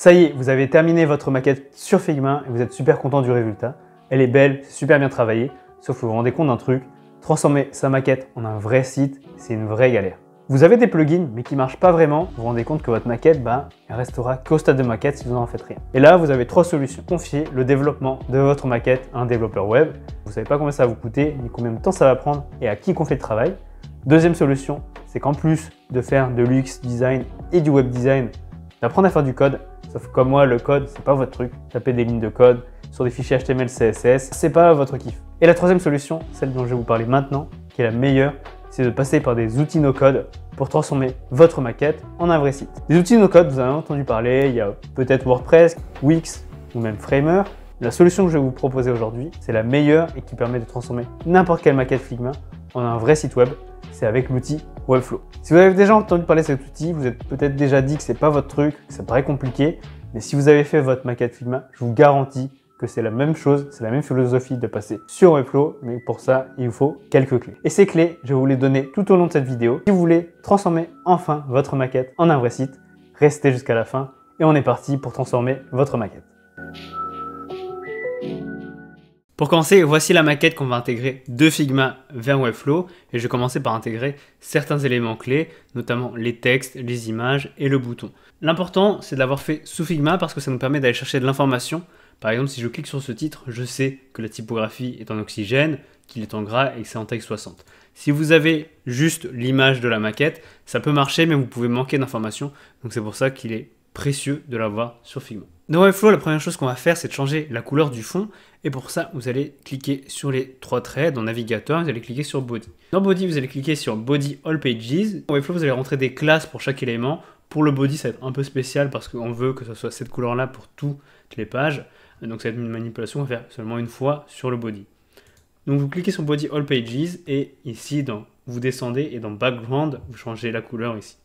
Ça y est, vous avez terminé votre maquette sur Figma et vous êtes super content du résultat. Elle est belle, super bien travaillée, sauf que vous vous rendez compte d'un truc, transformer sa maquette en un vrai site, c'est une vraie galère. Vous avez des plugins mais qui ne marchent pas vraiment, vous vous rendez compte que votre maquette, bah, elle restera qu'au stade de maquette si vous n'en faites rien. Et là, vous avez trois solutions. Confier le développement de votre maquette à un développeur web. Vous ne savez pas combien ça va vous coûter, ni combien de temps ça va prendre et à qui confier le travail. Deuxième solution, c'est qu'en plus de faire de l'UX design et du web design, d'apprendre à faire du code, Sauf que comme moi, le code, c'est pas votre truc. Taper des lignes de code sur des fichiers HTML, CSS, c'est pas votre kiff. Et la troisième solution, celle dont je vais vous parler maintenant, qui est la meilleure, c'est de passer par des outils no-code pour transformer votre maquette en un vrai site. Des outils no-code, vous en avez entendu parler, il y a peut-être WordPress, Wix ou même Framer. La solution que je vais vous proposer aujourd'hui, c'est la meilleure et qui permet de transformer n'importe quelle maquette Figma en un vrai site web c'est avec l'outil Webflow. Si vous avez déjà entendu parler de cet outil, vous êtes peut-être déjà dit que c'est pas votre truc, que ça paraît compliqué, mais si vous avez fait votre maquette Figma, je vous garantis que c'est la même chose, c'est la même philosophie de passer sur Webflow, mais pour ça, il vous faut quelques clés. Et ces clés, je vais vous les donner tout au long de cette vidéo. Si vous voulez transformer enfin votre maquette en un vrai site, restez jusqu'à la fin et on est parti pour transformer votre maquette. Pour commencer, voici la maquette qu'on va intégrer de Figma vers Webflow et je vais commencer par intégrer certains éléments clés, notamment les textes, les images et le bouton. L'important, c'est de l'avoir fait sous Figma parce que ça nous permet d'aller chercher de l'information. Par exemple, si je clique sur ce titre, je sais que la typographie est en oxygène, qu'il est en gras et que c'est en texte 60. Si vous avez juste l'image de la maquette, ça peut marcher mais vous pouvez manquer d'informations. Donc c'est pour ça qu'il est précieux de l'avoir sur Figma. Dans Webflow, la première chose qu'on va faire, c'est de changer la couleur du fond. Et pour ça, vous allez cliquer sur les trois traits. Dans Navigateur, vous allez cliquer sur Body. Dans Body, vous allez cliquer sur Body All Pages. Dans Webflow, vous allez rentrer des classes pour chaque élément. Pour le body, ça va être un peu spécial parce qu'on veut que ce soit cette couleur-là pour toutes les pages. Donc ça va être une manipulation à faire seulement une fois sur le body. Donc vous cliquez sur Body All Pages et ici, dans, vous descendez et dans Background, vous changez la couleur ici.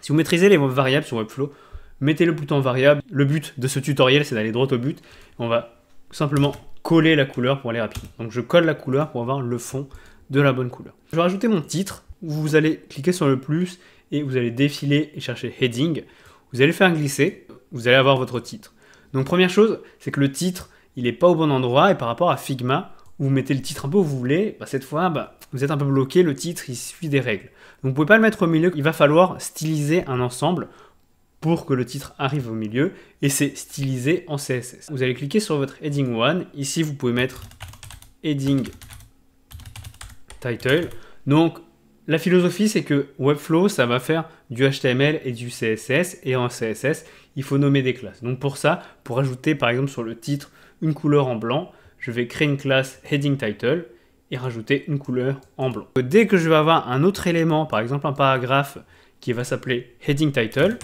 Si vous maîtrisez les variables sur Webflow, mettez le bouton variable. Le but de ce tutoriel, c'est d'aller droit au but. On va simplement coller la couleur pour aller rapide. Donc je colle la couleur pour avoir le fond de la bonne couleur. Je vais rajouter mon titre. Vous allez cliquer sur le plus et vous allez défiler et chercher heading. Vous allez faire glisser, vous allez avoir votre titre. Donc première chose, c'est que le titre, il n'est pas au bon endroit et par rapport à Figma, vous mettez le titre un peu où vous voulez, bah, cette fois, bah, vous êtes un peu bloqué, le titre, il suit des règles. Donc vous ne pouvez pas le mettre au milieu, il va falloir styliser un ensemble que le titre arrive au milieu et c'est stylisé en CSS. Vous allez cliquer sur votre heading one Ici, vous pouvez mettre heading title. Donc, la philosophie, c'est que Webflow, ça va faire du HTML et du CSS. Et en CSS, il faut nommer des classes. Donc pour ça, pour ajouter par exemple sur le titre une couleur en blanc, je vais créer une classe heading title et rajouter une couleur en blanc. Dès que je vais avoir un autre élément, par exemple un paragraphe qui va s'appeler heading title,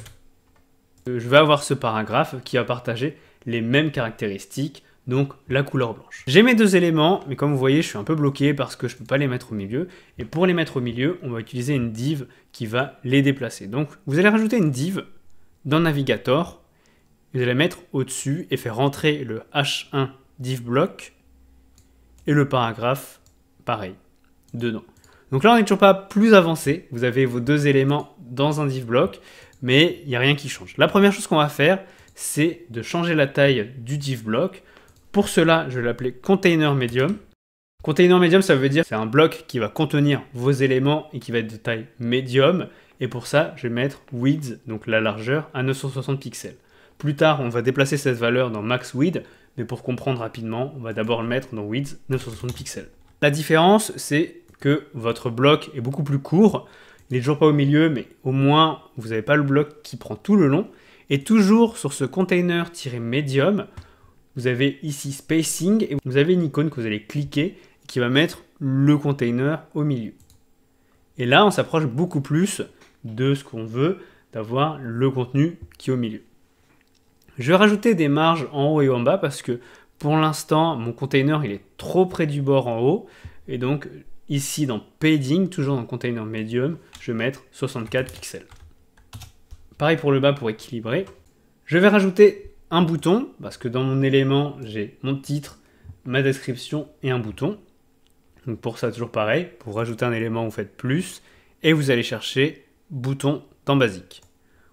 euh, je vais avoir ce paragraphe qui va partager les mêmes caractéristiques, donc la couleur blanche. J'ai mes deux éléments, mais comme vous voyez, je suis un peu bloqué parce que je ne peux pas les mettre au milieu. Et pour les mettre au milieu, on va utiliser une div qui va les déplacer. Donc vous allez rajouter une div dans Navigator, vous allez mettre au-dessus et faire rentrer le h1 div block et le paragraphe, pareil, dedans. Donc là, on n'est toujours pas plus avancé. Vous avez vos deux éléments dans un div block mais il n'y a rien qui change. La première chose qu'on va faire, c'est de changer la taille du div block. Pour cela, je vais l'appeler container medium. Container medium, ça veut dire c'est un bloc qui va contenir vos éléments et qui va être de taille medium. Et pour ça, je vais mettre width, donc la largeur, à 960 pixels. Plus tard, on va déplacer cette valeur dans max width, mais pour comprendre rapidement, on va d'abord le mettre dans width 960 pixels. La différence, c'est que votre bloc est beaucoup plus court n'est toujours pas au milieu, mais au moins, vous n'avez pas le bloc qui prend tout le long. Et toujours sur ce container-medium, vous avez ici spacing et vous avez une icône que vous allez cliquer qui va mettre le container au milieu. Et là, on s'approche beaucoup plus de ce qu'on veut, d'avoir le contenu qui est au milieu. Je vais rajouter des marges en haut et en bas parce que pour l'instant, mon container il est trop près du bord en haut et donc Ici, dans Padding, toujours dans Container Medium, je vais mettre 64 pixels. Pareil pour le bas pour équilibrer. Je vais rajouter un bouton, parce que dans mon élément, j'ai mon titre, ma description et un bouton. Donc pour ça, toujours pareil, pour rajouter un élément, vous faites plus, et vous allez chercher bouton dans basique.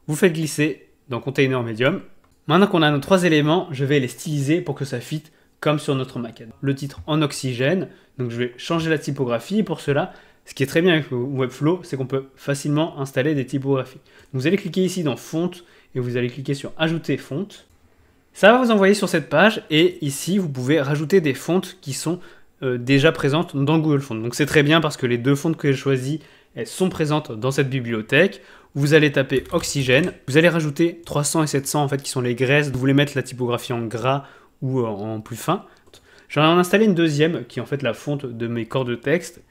Vous faites glisser dans Container Medium. Maintenant qu'on a nos trois éléments, je vais les styliser pour que ça fitte comme sur notre maquette. Le titre en oxygène, donc je vais changer la typographie. Pour cela, ce qui est très bien avec Webflow, c'est qu'on peut facilement installer des typographies. Vous allez cliquer ici dans Fonte et vous allez cliquer sur Ajouter fonte. Ça va vous envoyer sur cette page et ici vous pouvez rajouter des fontes qui sont euh, déjà présentes dans Google Fonts. Donc c'est très bien parce que les deux fontes que j'ai choisies, elles sont présentes dans cette bibliothèque. Vous allez taper oxygène, vous allez rajouter 300 et 700 en fait qui sont les graisses, vous voulez mettre la typographie en gras ou euh, en plus fin. J'en ai installé une deuxième qui est en fait la fonte de mes corps de texte.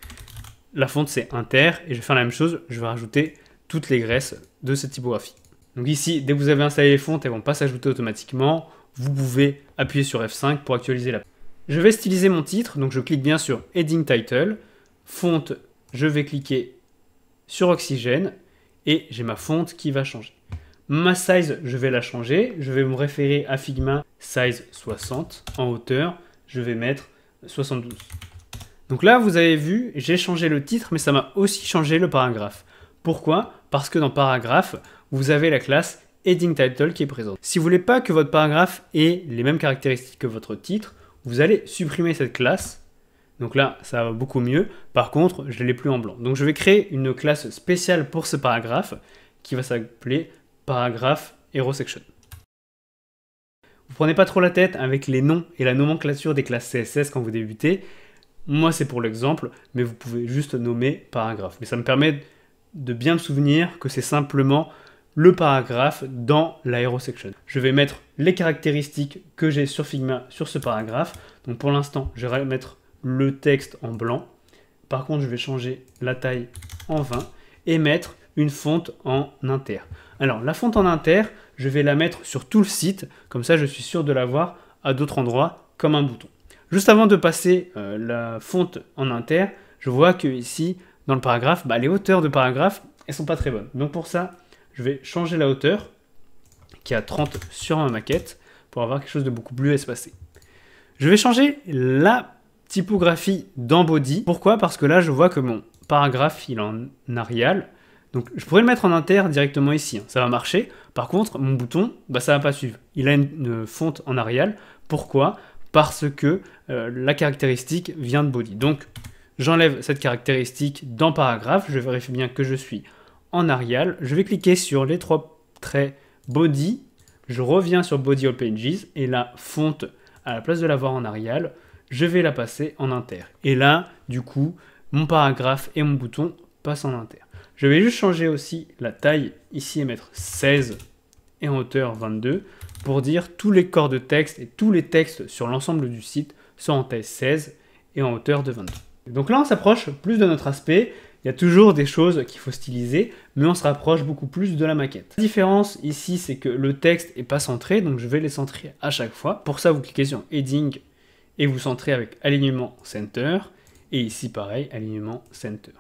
La fonte c'est inter et je vais faire la même chose, je vais rajouter toutes les graisses de cette typographie. Donc ici, dès que vous avez installé les fontes, elles ne vont pas s'ajouter automatiquement. Vous pouvez appuyer sur F5 pour actualiser la. Je vais styliser mon titre, donc je clique bien sur Heading Title, fonte, je vais cliquer sur Oxygène et j'ai ma fonte qui va changer. Ma size, je vais la changer. Je vais me référer à Figma size 60 en hauteur. Je vais mettre 72. Donc là, vous avez vu, j'ai changé le titre, mais ça m'a aussi changé le paragraphe. Pourquoi Parce que dans paragraphe, vous avez la classe heading title qui est présente. Si vous voulez pas que votre paragraphe ait les mêmes caractéristiques que votre titre, vous allez supprimer cette classe. Donc là, ça va beaucoup mieux. Par contre, je ne l'ai plus en blanc. Donc je vais créer une classe spéciale pour ce paragraphe qui va s'appeler paragraphe, hero section. Vous prenez pas trop la tête avec les noms et la nomenclature des classes CSS quand vous débutez. Moi, c'est pour l'exemple, mais vous pouvez juste nommer paragraphe. Mais ça me permet de bien me souvenir que c'est simplement le paragraphe dans l'aéro section. Je vais mettre les caractéristiques que j'ai sur Figma sur ce paragraphe. Donc pour l'instant, je vais mettre le texte en blanc. Par contre, je vais changer la taille en 20 et mettre une fonte en inter. Alors la fonte en inter, je vais la mettre sur tout le site, comme ça je suis sûr de l'avoir à d'autres endroits comme un bouton. Juste avant de passer euh, la fonte en inter, je vois que ici, dans le paragraphe, bah, les hauteurs de paragraphe, elles sont pas très bonnes. Donc pour ça, je vais changer la hauteur, qui est à 30 sur ma maquette, pour avoir quelque chose de beaucoup plus espacé. Je vais changer la typographie d'embody. Pourquoi Parce que là, je vois que mon paragraphe, il est en arial, donc je pourrais le mettre en inter directement ici, hein. ça va marcher. Par contre, mon bouton, bah, ça va pas suivre. Il a une, fonte en Arial. Pourquoi Parce que euh, la caractéristique vient de body. Donc j'enlève cette caractéristique dans paragraphe, je vérifie bien que je suis en Arial. Je vais cliquer sur les trois traits body, je reviens sur body all pages et la fonte, à la place de l'avoir en Arial, je vais la passer en inter. Et là, du coup, mon paragraphe et mon bouton passent en inter. Je vais juste changer aussi la taille ici et mettre 16 et en hauteur 22 pour dire tous les corps de texte et tous les textes sur l'ensemble du site sont en taille 16 et en hauteur de 22. Donc là, on s'approche plus de notre aspect. Il y a toujours des choses qu'il faut styliser, mais on se rapproche beaucoup plus de la maquette. La différence ici, c'est que le texte n'est pas centré, donc je vais les centrer à chaque fois. Pour ça, vous cliquez sur Heading et vous centrez avec Alignement Center. Et ici, pareil, Alignement Center.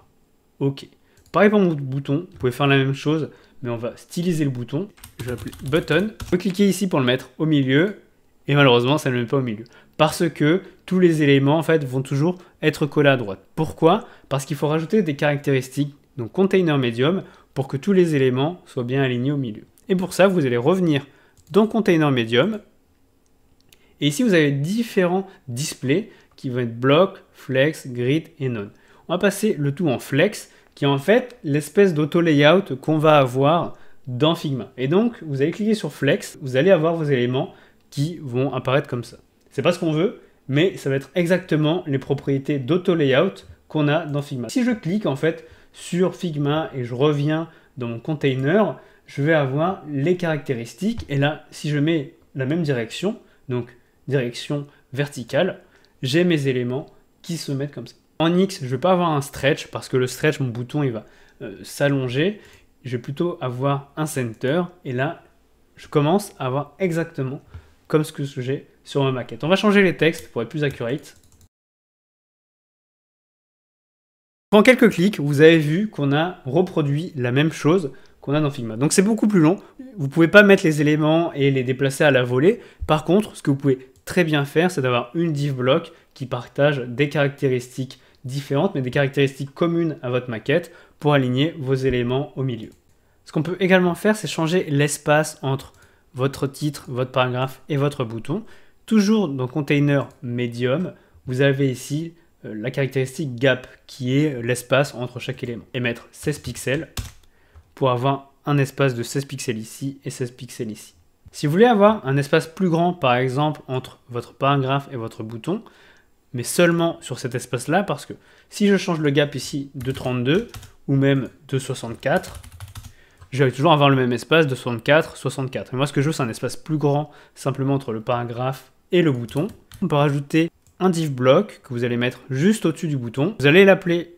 OK. Pareil pour mon bouton, vous pouvez faire la même chose, mais on va styliser le bouton. Je vais appeler button. vais cliquer ici pour le mettre au milieu, et malheureusement, ça ne le met pas au milieu. Parce que tous les éléments en fait vont toujours être collés à droite. Pourquoi Parce qu'il faut rajouter des caractéristiques, donc container medium, pour que tous les éléments soient bien alignés au milieu. Et pour ça, vous allez revenir dans container medium. Et ici, vous avez différents displays qui vont être block, flex, grid et none. On va passer le tout en flex qui est en fait l'espèce d'auto-layout qu'on va avoir dans Figma. Et donc, vous allez cliquer sur Flex, vous allez avoir vos éléments qui vont apparaître comme ça. C'est pas ce qu'on veut, mais ça va être exactement les propriétés d'auto-layout qu'on a dans Figma. Si je clique en fait sur Figma et je reviens dans mon container, je vais avoir les caractéristiques. Et là, si je mets la même direction, donc direction verticale, j'ai mes éléments qui se mettent comme ça. En X, je ne vais pas avoir un stretch parce que le stretch, mon bouton, il va euh, s'allonger. Je vais plutôt avoir un center. Et là, je commence à avoir exactement comme ce que j'ai sur ma maquette. On va changer les textes pour être plus accurate. En quelques clics, vous avez vu qu'on a reproduit la même chose qu'on a dans Figma. Donc c'est beaucoup plus long. Vous ne pouvez pas mettre les éléments et les déplacer à la volée. Par contre, ce que vous pouvez très bien faire, c'est d'avoir une div block qui partage des caractéristiques différentes, mais des caractéristiques communes à votre maquette pour aligner vos éléments au milieu. Ce qu'on peut également faire, c'est changer l'espace entre votre titre, votre paragraphe et votre bouton. Toujours dans Container Medium, vous avez ici euh, la caractéristique gap qui est l'espace entre chaque élément. Et mettre 16 pixels pour avoir un espace de 16 pixels ici et 16 pixels ici. Si vous voulez avoir un espace plus grand, par exemple, entre votre paragraphe et votre bouton, mais seulement sur cet espace-là, parce que si je change le gap ici de 32, ou même de 64, je toujours avoir le même espace de 64, 64. moi, ce que je veux, c'est un espace plus grand, simplement entre le paragraphe et le bouton. On peut rajouter un div block que vous allez mettre juste au-dessus du bouton. Vous allez l'appeler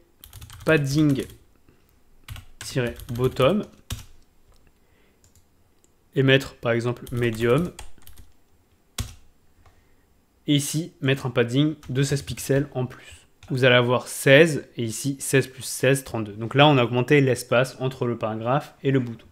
padding-bottom et mettre, par exemple, medium et ici mettre un padding de 16 pixels en plus. Vous allez avoir 16 et ici 16 plus 16, 32. Donc là, on a augmenté l'espace entre le paragraphe et le bouton.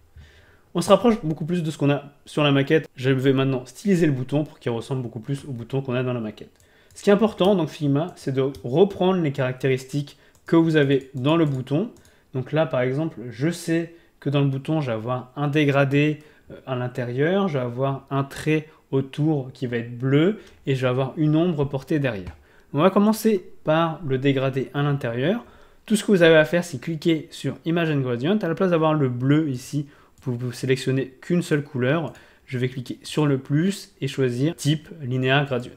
On se rapproche beaucoup plus de ce qu'on a sur la maquette. Je vais maintenant styliser le bouton pour qu'il ressemble beaucoup plus au bouton qu'on a dans la maquette. Ce qui est important donc, Figma, c'est de reprendre les caractéristiques que vous avez dans le bouton. Donc là, par exemple, je sais que dans le bouton, je vais avoir un dégradé euh, à l'intérieur, je vais avoir un trait autour qui va être bleu et je vais avoir une ombre portée derrière. On va commencer par le dégradé à l'intérieur. Tout ce que vous avez à faire, c'est cliquer sur Image and Gradient. À la place d'avoir le bleu ici, vous pouvez sélectionner qu'une seule couleur. Je vais cliquer sur le plus et choisir type linear gradient.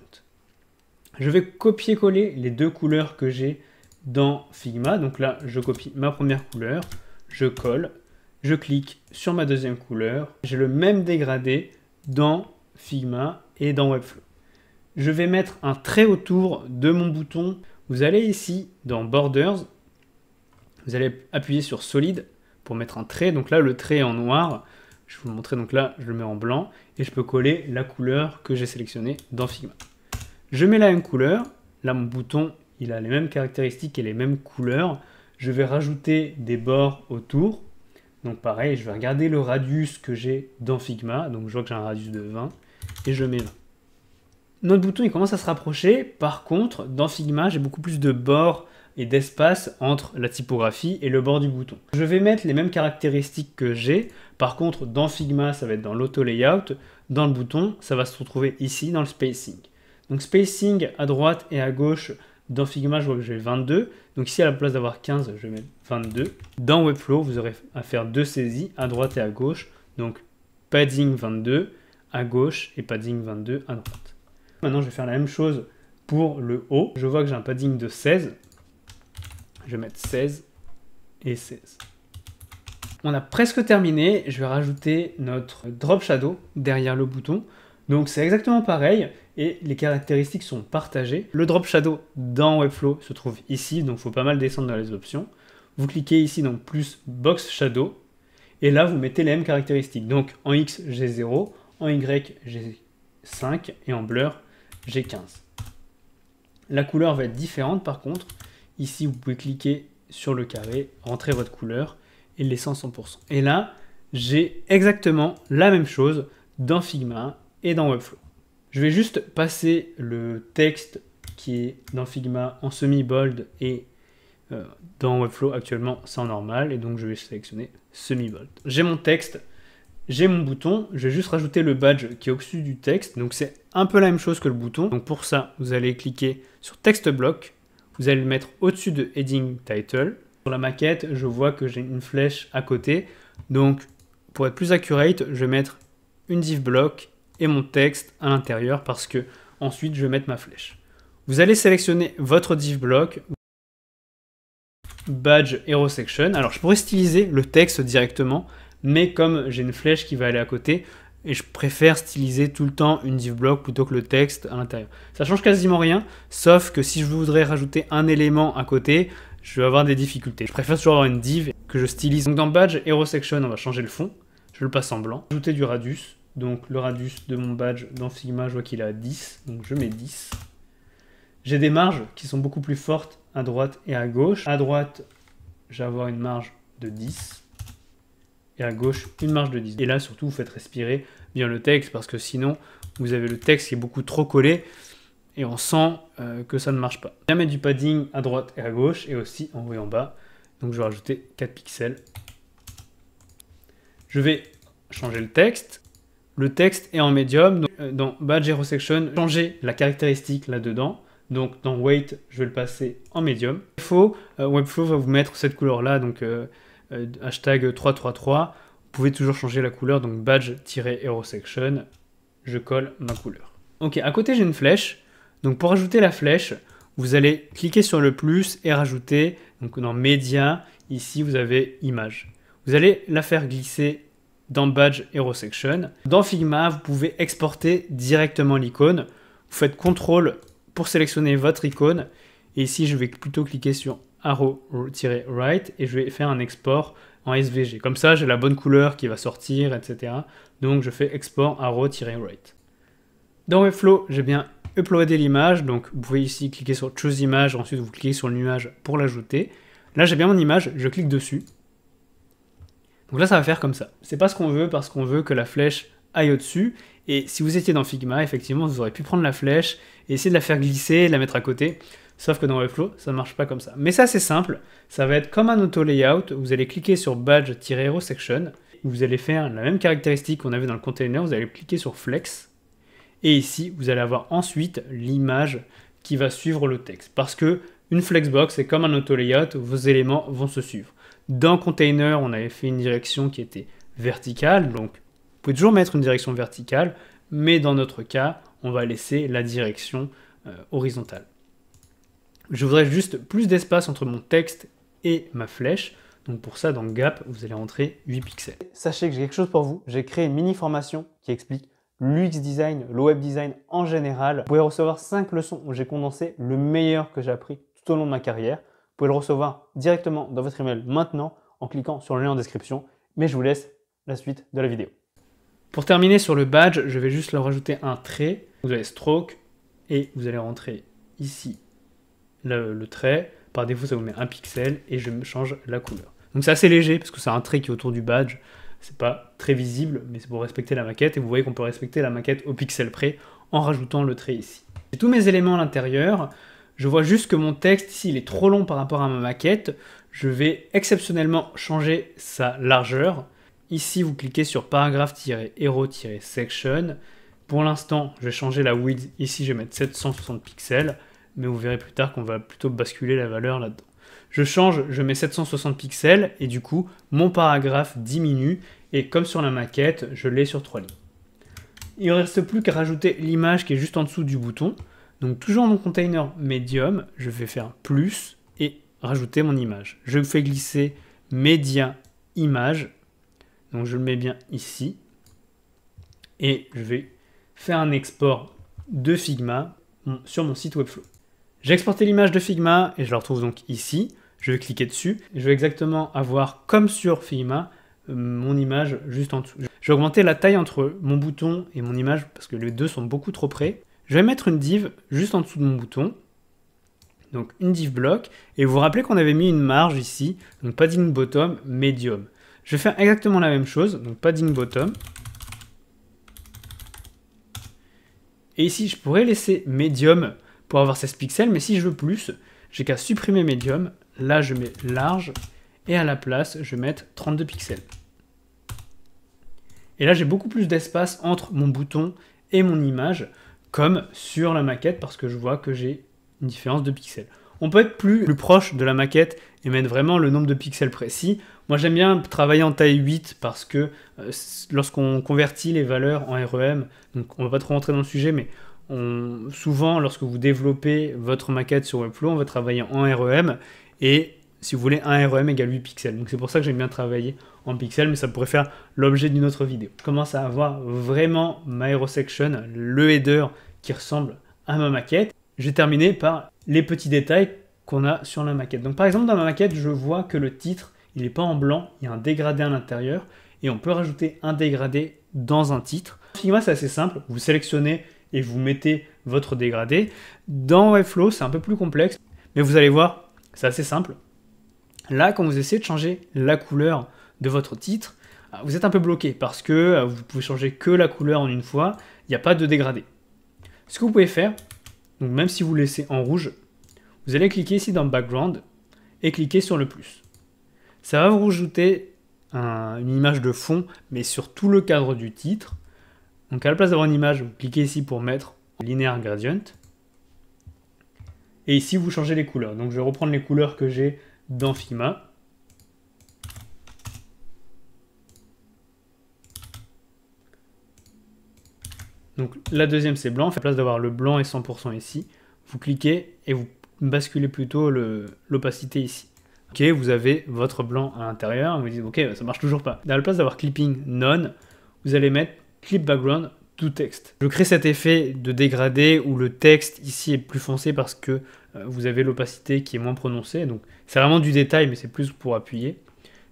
Je vais copier-coller les deux couleurs que j'ai dans Figma. Donc là, je copie ma première couleur, je colle, je clique sur ma deuxième couleur. J'ai le même dégradé dans Figma et dans Webflow. Je vais mettre un trait autour de mon bouton. Vous allez ici dans Borders, vous allez appuyer sur Solide pour mettre un trait. Donc là, le trait est en noir. Je vais vous le montrer. Donc là, je le mets en blanc et je peux coller la couleur que j'ai sélectionnée dans Figma. Je mets la même couleur. Là, mon bouton, il a les mêmes caractéristiques et les mêmes couleurs. Je vais rajouter des bords autour. Donc pareil, je vais regarder le radius que j'ai dans Figma. Donc je vois que j'ai un radius de 20 et je mets 20. Notre bouton, il commence à se rapprocher. Par contre, dans Figma, j'ai beaucoup plus de bords et d'espace entre la typographie et le bord du bouton. Je vais mettre les mêmes caractéristiques que j'ai. Par contre, dans Figma, ça va être dans l'auto-layout. Dans le bouton, ça va se retrouver ici, dans le spacing. Donc spacing à droite et à gauche, dans Figma, je vois que j'ai 22. Donc ici, à la place d'avoir 15, je vais mettre 22. Dans Webflow, vous aurez à faire deux saisies à droite et à gauche. Donc padding 22 gauche et padding 22 à droite. Maintenant, je vais faire la même chose pour le haut. Je vois que j'ai un padding de 16. Je vais mettre 16 et 16. On a presque terminé. Je vais rajouter notre drop shadow derrière le bouton. Donc c'est exactement pareil et les caractéristiques sont partagées. Le drop shadow dans Webflow se trouve ici, donc il faut pas mal descendre dans les options. Vous cliquez ici donc plus box shadow et là vous mettez les mêmes caractéristiques. Donc en X j'ai 0, en Y j'ai 5 et en blur j'ai 15. La couleur va être différente par contre. Ici vous pouvez cliquer sur le carré, rentrer votre couleur et laisser 100%. Et là j'ai exactement la même chose dans Figma et dans Webflow. Je vais juste passer le texte qui est dans Figma en semi-bold et euh, dans Webflow actuellement c'est normal et donc je vais sélectionner semi-bold. J'ai mon texte j'ai mon bouton, je vais juste rajouter le badge qui est au-dessus du texte. Donc c'est un peu la même chose que le bouton. Donc pour ça, vous allez cliquer sur texte bloc, vous allez le mettre au-dessus de heading title. Sur la maquette, je vois que j'ai une flèche à côté. Donc pour être plus accurate, je vais mettre une div bloc et mon texte à l'intérieur parce que ensuite je vais mettre ma flèche. Vous allez sélectionner votre div bloc, badge hero section. Alors je pourrais styliser le texte directement, mais comme j'ai une flèche qui va aller à côté, et je préfère styliser tout le temps une div block plutôt que le texte à l'intérieur. Ça change quasiment rien, sauf que si je voudrais rajouter un élément à côté, je vais avoir des difficultés. Je préfère toujours avoir une div que je stylise. Donc dans Badge Hero Section, on va changer le fond, je le passe en blanc, ajouter du radius. Donc le radius de mon badge dans Figma, je vois qu'il est à 10, donc je mets 10. J'ai des marges qui sont beaucoup plus fortes à droite et à gauche. À droite, j'ai avoir une marge de 10 à gauche une marge de 10. Et là surtout vous faites respirer bien le texte parce que sinon vous avez le texte qui est beaucoup trop collé et on sent euh, que ça ne marche pas. Je vais mettre du padding à droite et à gauche et aussi en haut et en bas. Donc je vais rajouter 4 pixels. Je vais changer le texte. Le texte est en médium. Euh, dans Badge Section, changer la caractéristique là-dedans. Donc dans Weight, je vais le passer en médium. Webflow, euh, Webflow va vous mettre cette couleur-là. Donc euh, hashtag 333. Vous pouvez toujours changer la couleur, donc badge-hero Je colle ma couleur. Ok, à côté j'ai une flèche. Donc pour ajouter la flèche, vous allez cliquer sur le plus et rajouter. Donc dans médias, ici vous avez image. Vous allez la faire glisser dans Badge Hero Dans Figma, vous pouvez exporter directement l'icône. Vous faites contrôle pour sélectionner votre icône. Et ici, je vais plutôt cliquer sur arrow-right et je vais faire un export en SVG. Comme ça, j'ai la bonne couleur qui va sortir, etc. Donc, je fais export arrow-right. Dans Webflow, j'ai bien uploadé l'image. Donc, vous pouvez ici cliquer sur Choose Image. Ensuite, vous cliquez sur le nuage pour l'ajouter. Là, j'ai bien mon image. Je clique dessus. Donc là, ça va faire comme ça. C'est pas ce qu'on veut parce qu'on veut que la flèche aille au-dessus. Et si vous étiez dans Figma, effectivement, vous aurez pu prendre la flèche et essayer de la faire glisser, de la mettre à côté. Sauf que dans Webflow, ça ne marche pas comme ça. Mais ça, c'est simple. Ça va être comme un auto-layout. Vous allez cliquer sur badge-hero section. Vous allez faire la même caractéristique qu'on avait dans le container. Vous allez cliquer sur flex. Et ici, vous allez avoir ensuite l'image qui va suivre le texte. Parce que une flexbox, c'est comme un auto-layout. Vos éléments vont se suivre. Dans container, on avait fait une direction qui était verticale. Donc, vous pouvez toujours mettre une direction verticale. Mais dans notre cas, on va laisser la direction euh, horizontale. Je voudrais juste plus d'espace entre mon texte et ma flèche. Donc pour ça, dans Gap, vous allez rentrer 8 pixels. Sachez que j'ai quelque chose pour vous. J'ai créé une mini formation qui explique l'UX design, le web design en général. Vous pouvez recevoir 5 leçons où j'ai condensé le meilleur que j'ai appris tout au long de ma carrière. Vous pouvez le recevoir directement dans votre email maintenant en cliquant sur le lien en description. Mais je vous laisse la suite de la vidéo. Pour terminer sur le badge, je vais juste leur ajouter un trait. Vous avez stroke et vous allez rentrer ici le, trait. Par défaut, ça vous met un pixel et je change la couleur. Donc c'est assez léger parce que c'est un trait qui est autour du badge. C'est pas très visible, mais c'est pour respecter la maquette. Et vous voyez qu'on peut respecter la maquette au pixel près en rajoutant le trait ici. J'ai tous mes éléments à l'intérieur. Je vois juste que mon texte ici, est trop long par rapport à ma maquette. Je vais exceptionnellement changer sa largeur. Ici, vous cliquez sur paragraphe-hero-section. Pour l'instant, je vais changer la width. Ici, je vais mettre 760 pixels mais vous verrez plus tard qu'on va plutôt basculer la valeur là-dedans. Je change, je mets 760 pixels, et du coup, mon paragraphe diminue, et comme sur la maquette, je l'ai sur 3 lignes. Il ne reste plus qu'à rajouter l'image qui est juste en dessous du bouton. Donc toujours mon container médium, je vais faire plus et rajouter mon image. Je fais glisser média image. Donc je le mets bien ici. Et je vais faire un export de Figma sur mon site Webflow. J'ai exporté l'image de Figma et je la retrouve donc ici. Je vais cliquer dessus. Je vais exactement avoir, comme sur Figma, euh, mon image juste en dessous. Je vais augmenter la taille entre mon bouton et mon image parce que les deux sont beaucoup trop près. Je vais mettre une div juste en dessous de mon bouton. Donc une div block. Et vous vous rappelez qu'on avait mis une marge ici. Donc padding bottom, medium. Je vais faire exactement la même chose. Donc padding bottom. Et ici, je pourrais laisser medium pour avoir 16 pixels, mais si je veux plus, j'ai qu'à supprimer médium, là je mets large, et à la place je vais 32 pixels. Et là j'ai beaucoup plus d'espace entre mon bouton et mon image, comme sur la maquette, parce que je vois que j'ai une différence de pixels. On peut être plus, proche de la maquette et mettre vraiment le nombre de pixels précis. Moi j'aime bien travailler en taille 8 parce que euh, lorsqu'on convertit les valeurs en REM, donc on va pas trop rentrer dans le sujet, mais souvent, lorsque vous développez votre maquette sur Webflow, on va travailler en REM et si vous voulez, un REM égale 8 pixels. Donc c'est pour ça que j'aime bien travailler en pixels, mais ça pourrait faire l'objet d'une autre vidéo. Je commence à avoir vraiment ma Hero Section, le header qui ressemble à ma maquette. J'ai terminé par les petits détails qu'on a sur la maquette. Donc par exemple, dans ma maquette, je vois que le titre, il n'est pas en blanc, il y a un dégradé à l'intérieur, et on peut rajouter un dégradé dans un titre. Figma, c'est assez simple, vous sélectionnez et vous mettez votre dégradé. Dans Webflow, c'est un peu plus complexe, mais vous allez voir, c'est assez simple. Là, quand vous essayez de changer la couleur de votre titre, ah, vous êtes un peu bloqué parce que ah, vous pouvez changer que la couleur en une fois, il n'y a pas de dégradé. Ce que vous pouvez faire, donc même si vous laissez en rouge, vous allez cliquer ici dans Background et cliquer sur le plus. Ça va vous rajouter une image de fond, mais sur tout le cadre du titre. Donc à la place d'avoir une image, vous cliquez ici pour mettre linear gradient. Et ici, vous changez les couleurs. Donc je vais reprendre les couleurs que j'ai dans FIMA. Donc la deuxième c'est blanc, à la place d'avoir le blanc et 100% ici, vous cliquez et vous basculez plutôt l'opacité ici. Ok, vous avez votre blanc à l'intérieur, vous dites ok ça marche toujours pas. À la place d'avoir clipping none, vous allez mettre clip background to text. Je crée cet effet de dégradé où le texte ici est plus foncé parce que euh, vous avez l'opacité qui est moins prononcée. Donc c'est vraiment du détail, mais c'est plus pour appuyer.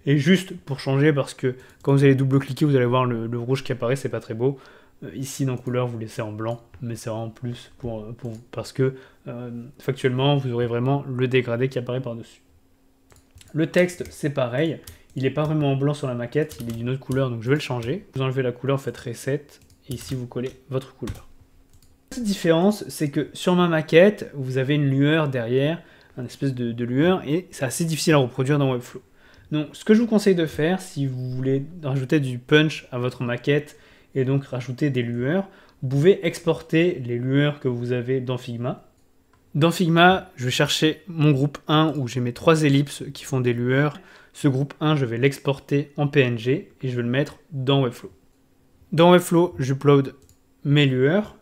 Et juste pour changer, parce que quand vous allez double-cliquer, vous allez voir le, rouge qui apparaît, c'est pas très beau. Euh, ici, dans couleur, vous laissez en blanc, mais c'est en plus pour, euh, parce que factuellement, vous aurez vraiment le dégradé qui apparaît par-dessus. Le texte, c'est pareil. Il n'est pas vraiment en blanc sur la maquette, il est d'une autre couleur, donc je vais le changer. Vous enlevez la couleur, faites Reset, et ici vous collez votre couleur. La différence, c'est que sur ma maquette, vous avez une lueur derrière, un espèce de, de lueur, et c'est assez difficile à reproduire dans Webflow. Donc ce que je vous conseille de faire, si vous voulez rajouter du punch à votre maquette, et donc rajouter des lueurs, vous pouvez exporter les lueurs que vous avez dans Figma, dans Figma, je vais chercher mon groupe 1 où j'ai mes trois ellipses qui font des lueurs. Ce groupe 1, je vais l'exporter en PNG et je vais le mettre dans Webflow. Dans Webflow, j'upload mes lueurs.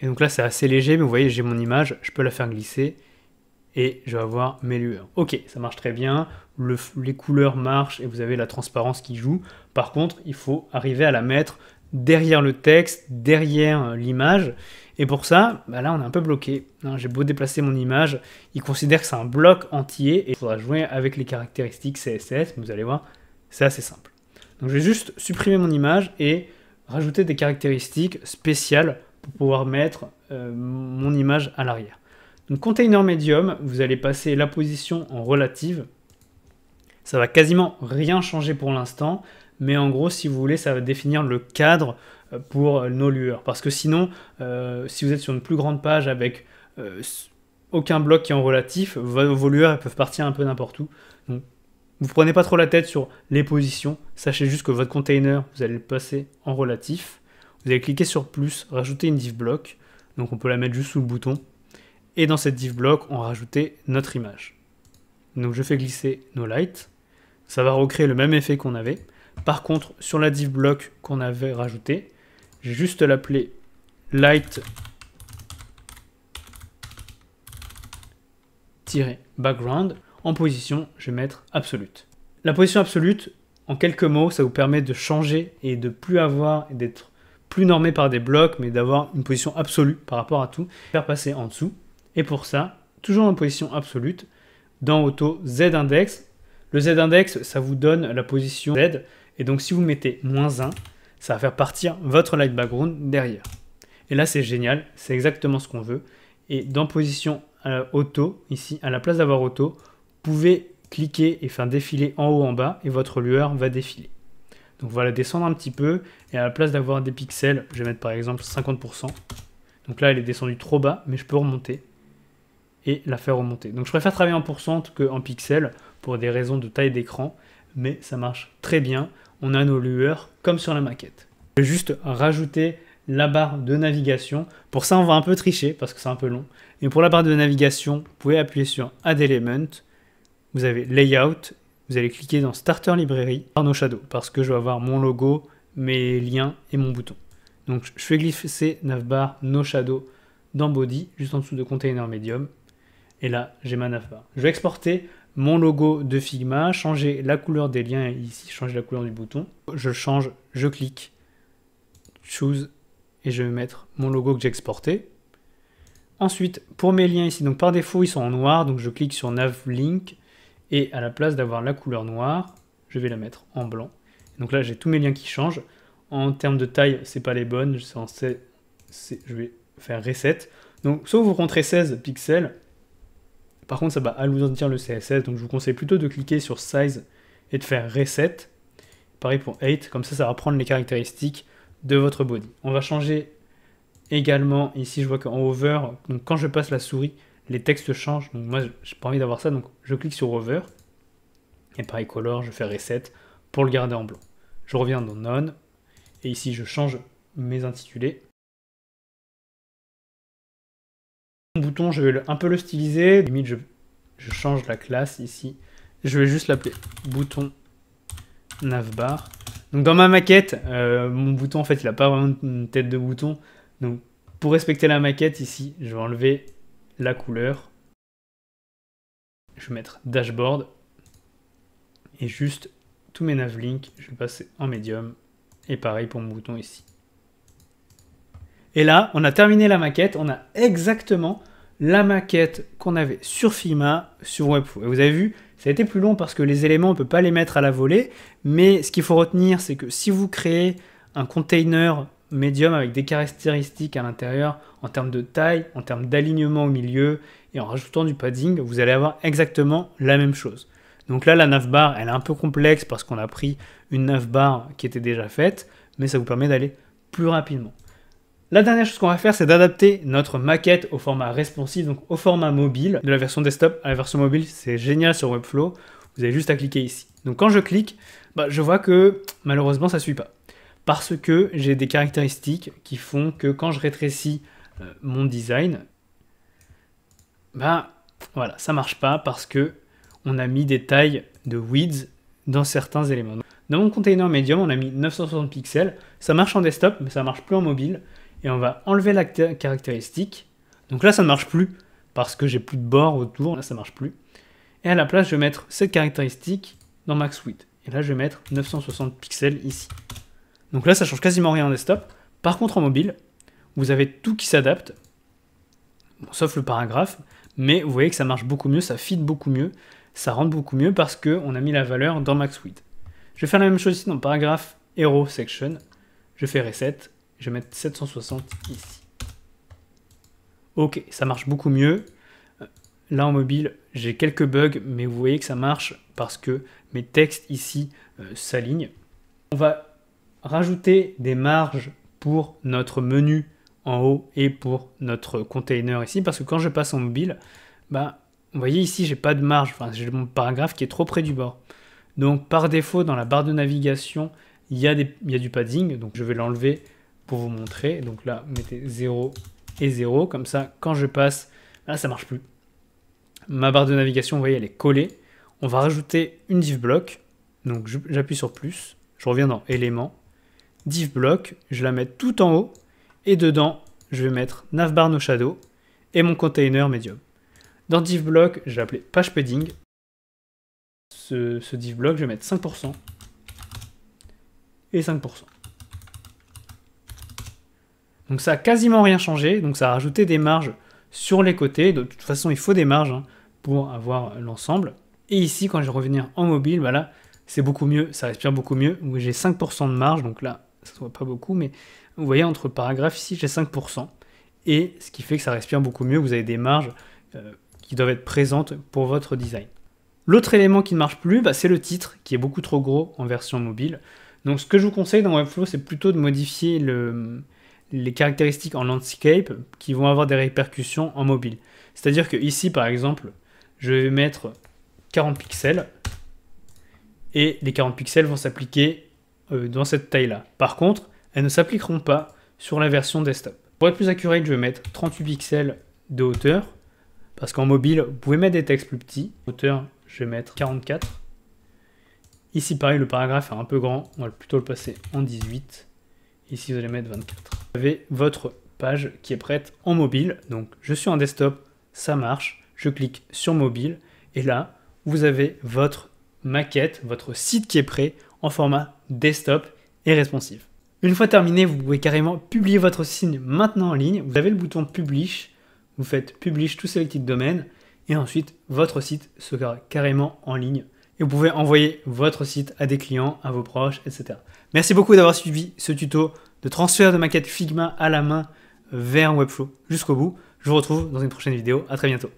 Et donc là, c'est assez léger, mais vous voyez, j'ai mon image, je peux la faire glisser et je vais avoir mes lueurs. Ok, ça marche très bien, les couleurs marchent et vous avez la transparence qui joue. Par contre, il faut arriver à la mettre derrière le texte, derrière euh, l'image. Et pour ça, bah là, on est un peu bloqué. Hein. J'ai beau déplacer mon image, il considère que c'est un bloc entier et il faudra jouer avec les caractéristiques CSS. Vous allez voir, c'est assez simple. Donc, je vais juste supprimer mon image et rajouter des caractéristiques spéciales pour pouvoir mettre euh, mon image à l'arrière. Donc, container medium, vous allez passer la position en relative. Ça va quasiment rien changer pour l'instant mais en gros, si vous voulez, ça va définir le cadre euh, pour euh, nos lueurs. Parce que sinon, euh, si vous êtes sur une plus grande page avec aucun bloc qui est en relatif, vos, lueurs peuvent partir un peu n'importe où. Donc, vous prenez pas trop la tête sur les positions. Sachez juste que votre container, vous allez le passer en relatif. Vous allez cliquer sur plus, rajouter une div block. Donc on peut la mettre juste sous le bouton. Et dans cette div block, on va rajouter notre image. Donc je fais glisser nos lights. Ça va recréer le même effet qu'on avait. Par contre, sur la div block qu'on avait rajouté, j'ai juste l'appeler light background. En position, je vais mettre absolute. La position absolute, en quelques mots, ça vous permet de changer et de plus avoir d'être plus normé par des blocs, mais d'avoir une position absolue par rapport à tout, faire passer en dessous. Et pour ça, toujours en position absolue, dans auto Z index. Le Z index, ça vous donne la position Z. Et donc si vous mettez moins 1, ça va faire partir votre light background derrière. Et là, c'est génial, c'est exactement ce qu'on veut. Et dans position euh, auto, ici, à la place d'avoir auto, vous pouvez cliquer et faire défiler en haut, en bas, et votre lueur va défiler. Donc voilà, descendre un petit peu, et à la place d'avoir des pixels, je vais mettre par exemple 50%. Donc là, elle est descendue trop bas, mais je peux remonter et la faire remonter. Donc je préfère travailler en pourcent qu'en pixels pour des raisons de taille d'écran, mais ça marche très bien on a nos lueurs comme sur la maquette. Je vais juste rajouter la barre de navigation. Pour ça, on va un peu tricher parce que c'est un peu long. Et pour la barre de navigation, vous pouvez appuyer sur Add Element. Vous avez Layout. Vous allez cliquer dans Starter Library, Nos Shadow, parce que je vais avoir mon logo, mes liens et mon bouton. Donc je fais glisser navbar No Shadow dans Body, juste en dessous de Container Medium. Et là, j'ai ma navbar. Je vais exporter mon logo de Figma, changer la couleur des liens ici, changer la couleur du bouton. Je change, je clique, choose et je vais mettre mon logo que j'ai exporté. Ensuite, pour mes liens ici, donc par défaut, ils sont en noir, donc je clique sur Nav Link et à la place d'avoir la couleur noire, je vais la mettre en blanc. Donc là, j'ai tous mes liens qui changent. En termes de taille, c'est pas les bonnes, je, je vais faire reset. Donc sauf vous rentrez 16 pixels, par contre, ça va bah, alourdir le CSS, donc je vous conseille plutôt de cliquer sur Size et de faire Reset. Pareil pour 8, comme ça, ça va prendre les caractéristiques de votre body. On va changer également, ici je vois qu'en Over, quand je passe la souris, les textes changent, donc moi n'ai pas envie d'avoir ça, donc je clique sur Over, et pareil Color, je fais Reset pour le garder en blanc. Je reviens dans None, et ici je change mes intitulés, bouton, je vais un peu le styliser. Limite, je, change la classe ici. Je vais juste l'appeler bouton navbar. Donc dans ma maquette, euh, mon bouton, en fait, il n'a pas vraiment une tête de bouton. Donc pour respecter la maquette ici, je vais enlever la couleur. Je vais mettre dashboard. Et juste tous mes navlinks, je vais passer en médium. Et pareil pour mon bouton ici. Et là, on a terminé la maquette, on a exactement la maquette qu'on avait sur Figma, sur Webflow. Et vous avez vu, ça a été plus long parce que les éléments, on ne peut pas les mettre à la volée, mais ce qu'il faut retenir, c'est que si vous créez un container médium avec des caractéristiques à l'intérieur en termes de taille, en termes d'alignement au milieu et en rajoutant du padding, vous allez avoir exactement la même chose. Donc là, la navbar, elle est un peu complexe parce qu'on a pris une navbar qui était déjà faite, mais ça vous permet d'aller plus rapidement. La dernière chose qu'on va faire, c'est d'adapter notre maquette au format responsive, donc au format mobile. De la version desktop à la version mobile, c'est génial sur Webflow. Vous avez juste à cliquer ici. Donc quand je clique, bah, je vois que malheureusement ça ne suit pas. Parce que j'ai des caractéristiques qui font que quand je rétrécis euh, mon design, bah voilà, ça marche pas parce que on a mis des tailles de width dans certains éléments. Dans mon container médium, on a mis 960 pixels. Ça marche en desktop, mais ça ne marche plus en mobile et on va enlever la caractéristique. Donc là, ça ne marche plus parce que j'ai plus de bord autour, là ça marche plus. Et à la place, je vais mettre cette caractéristique dans Max Width. Et là, je vais mettre 960 pixels ici. Donc là, ça change quasiment rien en desktop. Par contre, en mobile, vous avez tout qui s'adapte, sauf le paragraphe, mais vous voyez que ça marche beaucoup mieux, ça fit beaucoup mieux, ça rentre beaucoup mieux parce qu'on a mis la valeur dans Max Width. Je vais faire la même chose ici dans paragraphe Hero Section. Je fais Reset, je vais mettre 760 ici. Ok, ça marche beaucoup mieux. Euh, là en mobile, j'ai quelques bugs, mais vous voyez que ça marche parce que mes textes ici euh, s'alignent. On va rajouter des marges pour notre menu en haut et pour notre container ici, parce que quand je passe en mobile, bah, vous voyez ici, j'ai pas de marge, enfin, j'ai mon paragraphe qui est trop près du bord. Donc par défaut, dans la barre de navigation, il y, il y a du padding, donc je vais l'enlever pour vous montrer. Donc là, mettez 0 et 0. Comme ça, quand je passe, là, ça marche plus. Ma barre de navigation, vous voyez, elle est collée. On va rajouter une div block. Donc j'appuie sur plus. Je reviens dans éléments. Div block, je la mets tout en haut. Et dedans, je vais mettre navbar no shadow et mon container medium. Dans div block, je vais appeler page padding. Ce, ce div block, je vais mettre 5% et 5%. Donc ça a quasiment rien changé, donc ça a rajouté des marges sur les côtés. De toute façon, il faut des marges hein, pour avoir l'ensemble. Et ici, quand je vais revenir en mobile, voilà, bah c'est beaucoup mieux, ça respire beaucoup mieux. J'ai 5% de marge, donc là, ça ne voit pas beaucoup, mais vous voyez, entre paragraphes, ici, j'ai 5%. Et ce qui fait que ça respire beaucoup mieux, vous avez des marges euh, qui doivent être présentes pour votre design. L'autre élément qui ne marche plus, bah, c'est le titre, qui est beaucoup trop gros en version mobile. Donc ce que je vous conseille dans Webflow, c'est plutôt de modifier le, les caractéristiques en landscape qui vont avoir des répercussions en mobile. C'est-à-dire que ici, par exemple, je vais mettre 40 pixels et les 40 pixels vont s'appliquer euh, dans cette taille-là. Par contre, elles ne s'appliqueront pas sur la version desktop. Pour être plus accurate, je vais mettre 38 pixels de hauteur parce qu'en mobile, vous pouvez mettre des textes plus petits. Hauteur, je vais mettre 44. Ici, pareil, le paragraphe est un peu grand. On va plutôt le passer en 18. Ici, vous allez mettre 24. Vous avez votre page qui est prête en mobile. Donc, je suis en desktop, ça marche. Je clique sur mobile. Et là, vous avez votre maquette, votre site qui est prêt en format desktop et responsive. Une fois terminé, vous pouvez carrément publier votre signe maintenant en ligne. Vous avez le bouton Publish, vous faites Publish tout selected domaine et ensuite votre site sera carrément en ligne. Et vous pouvez envoyer votre site à des clients, à vos proches, etc. Merci beaucoup d'avoir suivi ce tuto de transfert de maquette Figma à la main vers Webflow jusqu'au bout. Je vous retrouve dans une prochaine vidéo. À très bientôt.